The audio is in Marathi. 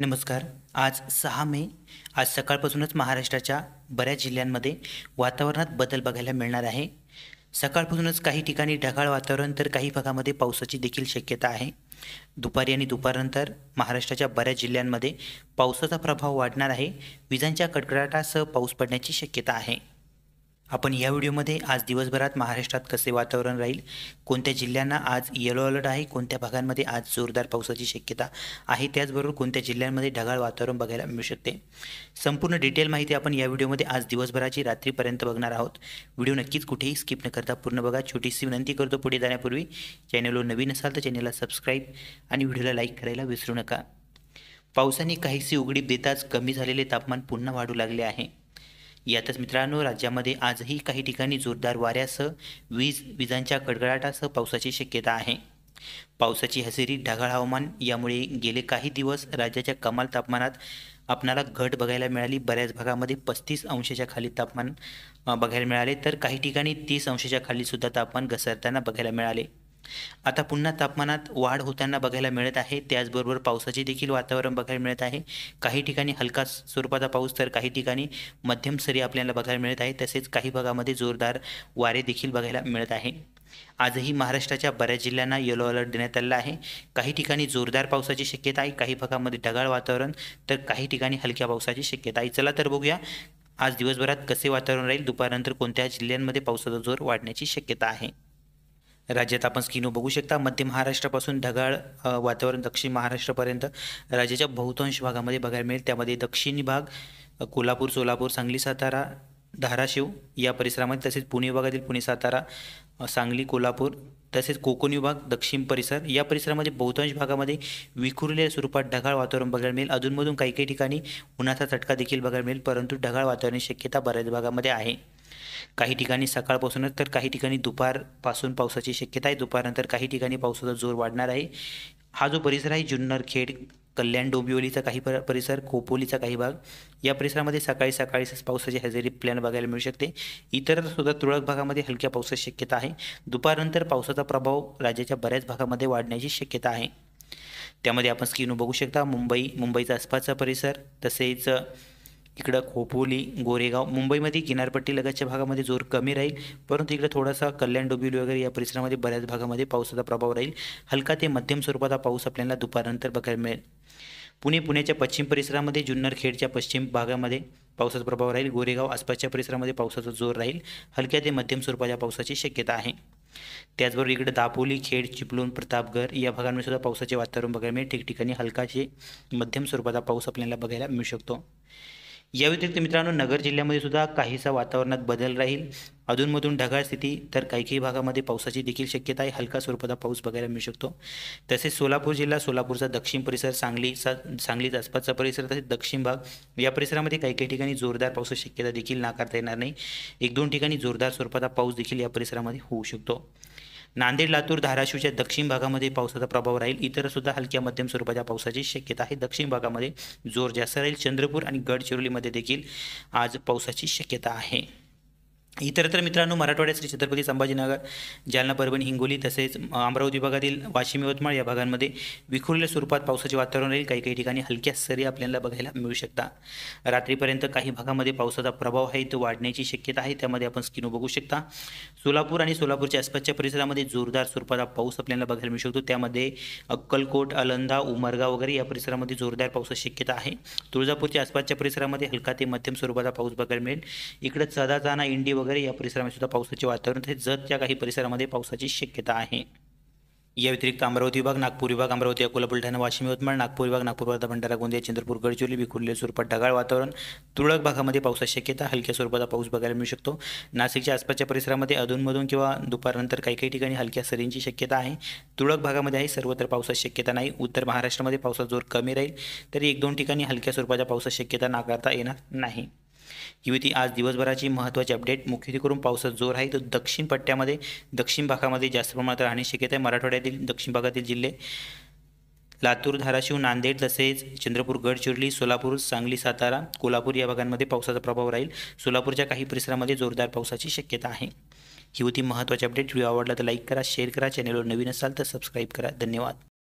नमस्कार आज सहा मे आज सकाळपासूनच महाराष्ट्राच्या बऱ्याच जिल्ह्यांमध्ये वातावरणात बदल बघायला मिळणार आहे सकाळपासूनच काही ठिकाणी ढगाळ वातावरण तर काही भागामध्ये पावसाची देखील शक्यता आहे दुपारी आणि दुपारनंतर महाराष्ट्राच्या बऱ्याच जिल्ह्यांमध्ये पावसाचा प्रभाव वाढणार आहे विजांच्या कडकडाटासह पाऊस पडण्याची शक्यता आहे आपण या व्हिडिओमध्ये आज दिवसभरात महाराष्ट्रात कसे वातावरण राहील कोणत्या जिल्ह्यांना आज येलो अलर्ट आहे कोणत्या भागांमध्ये आज जोरदार पावसाची शक्यता आहे त्याचबरोबर कोणत्या जिल्ह्यांमध्ये ढगाळ वातावरण बघायला मिळू शकते संपूर्ण डिटेल माहिती आपण या व्हिडिओमध्ये आज दिवसभराची रात्रीपर्यंत बघणार आहोत व्हिडिओ नक्कीच कुठेही स्किप न करता पूर्ण बघा छोटीशी विनंती करतो पुढे जाण्यापूर्वी चॅनलवर नवीन असाल तर चॅनलला सबस्क्राईब आणि व्हिडिओला लाईक करायला विसरू नका पावसाने काहीशी उघडीप देताच कमी झालेले तापमान पुन्हा वाढू लागले आहे यातच मित्रांनो राज्यामध्ये आजही काही ठिकाणी जोरदार वाऱ्यासह वीज विजांच्या कडकडाटासह पावसाची शक्यता आहे पावसाची हजेरी ढगाळ हवामान यामुळे गेले काही दिवस राज्याच्या कमाल तापमानात आपणाला घट बघायला मिळाली बऱ्याच भागामध्ये पस्तीस अंशाच्या खाली तापमान बघायला मिळाले तर काही ठिकाणी तीस अंशाच्या खालीसुद्धा तापमान घसरताना बघायला मिळाले आता पुन्हा तापमानात वाढ होताना बघायला मिळत आहे त्याचबरोबर पावसाचे देखील वातावरण बघायला मिळत आहे काही ठिकाणी हलका स्वरूपाचा पाऊस तर काही ठिकाणी मध्यम सरी आपल्याला बघायला मिळत आहे तसेच काही भागामध्ये जोरदार वारे देखील बघायला मिळत आहे आजही महाराष्ट्राच्या बऱ्याच जिल्ह्यांना येलो अलर्ट देण्यात आलेला आहे काही ठिकाणी जोरदार पावसाची शक्यता आहे काही भागामध्ये ढगाळ वातावरण तर काही ठिकाणी हलक्या पावसाची शक्यता आहे चला तर बघूया आज दिवसभरात कसे वातावरण राहील दुपारनंतर कोणत्या जिल्ह्यांमध्ये पावसाचा जोर वाढण्याची शक्यता आहे राज्यात आपण स्किनो बघू शकता मध्य महाराष्ट्रापासून ढगाळ वातावरण दक्षिण महाराष्ट्रापर्यंत राज्याच्या बहुतांश भागामध्ये बघायला मिळेल त्यामध्ये दक्षिणी भाग कोल्हापूर सोलापूर सांगली सातारा धाराशिव या परिसरामध्ये तसेच पुणे विभागातील पुणे सातारा सांगली कोल्हापूर तसेच कोकण विभाग दक्षिण परिसर या परिसरामध्ये बहुतांश भागामध्ये विखुरलेल्या स्वरूपात ढगाळ वातावरण बघायला मिळेल अधूनमधून काही काही ठिकाणी उन्हाचा चटका देखील बघायला मिळेल परंतु ढगाळ वातावरणाची शक्यता बऱ्याच भागामध्ये आहे काही ठिकाणी सकाळपासूनच तर काही ठिकाणी दुपारपासून पावसाची शक्यता आहे दुपारनंतर काही ठिकाणी पावसाचा जोर वाढणार आहे हा जो परिसर आहे जुन्नर खेड कल्याण डोंबिवलीचा काही परिसर खोपोलीचा काही भाग या परिसरामध्ये सकाळी सकाळी पावसाची हजेरी प्लॅन बघायला मिळू शकते इतर सुद्धा तुरळक भागामध्ये हलक्या पावसाची शक्यता आहे दुपारनंतर पावसाचा प्रभाव राज्याच्या बऱ्याच भागामध्ये वाढण्याची शक्यता आहे त्यामध्ये आपण स्क्रीनवर बघू शकता मुंबई मुंबईचा आसपासचा परिसर तसेच इकडं खोपोली गोरेगाव मुंबईमध्ये किनारपट्टी लगतच्या भागामध्ये जोर कमी राहील परंतु इकडे थोडासा कल्याण डोबिवली वगैरे या परिसरामध्ये बऱ्याच भागामध्ये पावसाचा प्रभाव राहील हलका ते मध्यम स्वरूपाचा पाऊस आपल्याला दुपारनंतर बघायला मिळेल पुणे पुण्याच्या पश्चिम परिसरामध्ये जुन्नर खेडच्या पश्चिम भागामध्ये पावसाचा प्रभाव राहील गोरेगाव आसपासच्या परिसरामध्ये पावसाचा जोर राहील हलक्या ते मध्यम स्वरूपाच्या पावसाची शक्यता आहे त्याचबरोबर इकडे दापोली खेड चिपळूण प्रतापगड या भागांमध्ये सुद्धा पावसाचे वातावरण बघायला मिळेल ठिकठिकाणी हलकाचे मध्यम स्वरूपाचा पाऊस आपल्याला बघायला मिळू शकतो या व्यतिरिक्त मित्रांनो नगर जिल्ह्यामध्ये सुद्धा काहीसा वातावरणात बदल राहील अधूनमधून ढगाळ स्थिती तर काही काही भागामध्ये पावसाची देखील शक्यता आहे हलका स्वरूपाचा पाऊस बघायला मिळू शकतो तसेच सोलापूर जिल्हा सोलापूरचा दक्षिण परिसर सांगलीचा सांगलीचा आसपासचा परिसर तसेच दक्षिण भाग या परिसरामध्ये काही काही ठिकाणी जोरदार पावसाची शक्यता देखील नाकारता येणार नाही एक दोन ठिकाणी जोरदार स्वरूपाचा पाऊस देखील या परिसरामध्ये होऊ शकतो नांदेड लातूर धाराशिवच्या दक्षिण भागामध्ये पावसाचा प्रभाव राहील इतर सुद्धा हलक्या मध्यम स्वरूपाच्या पावसाची शक्यता आहे दक्षिण भागामध्ये जोर जास्त राहील चंद्रपूर आणि गडचिरोलीमध्ये देखील आज पावसाची शक्यता आहे इतर मित्रांनो मराठवाड्यात श्री छत्रपती संभाजीनगर जालना परभणी हिंगोली तसेच अमरावती विभागातील वाशिम यवतमाळ या भागांमध्ये विखुरलेल्या स्वरूपात पावसाचे वातावरण राहील काही काही ठिकाणी हलक्या सरी आपल्याला बघायला मिळू शकता रात्रीपर्यंत काही भागामध्ये पावसाचा प्रभाव आहे तो वाढण्याची शक्यता आहे त्यामध्ये आपण स्किनो बघू शकता सोलापूर आणि सोलापूरच्या आसपासच्या परिसरामध्ये जोरदार स्वरूपाचा पाऊस आपल्याला बघायला मिळू शकतो त्यामध्ये अक्कलकोट अलंदा उमरगा वगैरे या परिसरामध्ये जोरदार पावसाची शक्यता आहे तुळजापूरच्या आसपासच्या परिसरामध्ये हलका ते मध्यम स्वरूपाचा पाऊस बघायला मिळेल इकडे चदाचाना इंडी वगैरे या परिसरामध्ये सुद्धा पावसाचे वातावरण तसेच जतच्या काही परिसरामध्ये पावसाची शक्यता आहे या व्यतिरिक्त अमरावती विभाग नागपूर विभाग अमरावती अकोला बुलढाणा वाशिम यवतमाळ नागपूर विभाग नागपूर वर्धा भंडारा गोंदिया चंद्रपूर गडचिरोली विखुरले स्वरूपात ढगाळ वातावरण तुळक भागामध्ये पावसाची शक्यता हलक्या स्वरूपाचा पाऊस बघायला मिळू शकतो नाशिकच्या आसपासच्या परिसरामध्ये अधूनमधून किंवा दुपारनंतर काही काही ठिकाणी हलक्या सरींची शक्यता आहे तुरळक भागामध्ये आहे सर्वत्र पावसाची शक्यता नाही उत्तर महाराष्ट्रामध्ये पावसाचा जोर कमी राहील तरी एक दोन ठिकाणी हलक्या स्वरूपाच्या पावसाची शक्यता नाकारता येणार नाही ही आज दिवसभराची महत्त्वाची अपडेट करून पावसात जोर आहे तर दक्षिण पट्ट्यामध्ये दक्षिण भागामध्ये जास्त प्रमाणात राहणे शक्यता आहे मराठवाड्यातील दक्षिण भागातील जिल्हे लातूर धाराशिव नांदेड तसेच चंद्रपूर गडचिरोली सोलापूर सांगली सातारा कोल्हापूर या भागांमध्ये पावसाचा प्रभाव राहील सोलापूरच्या काही परिसरामध्ये जोरदार पावसाची शक्यता आहे ही होती महत्त्वाची अपडेट व्हिडिओ आवडला तर लाईक करा शेअर करा चॅनलवर नवीन असाल तर सबस्क्राईब करा धन्यवाद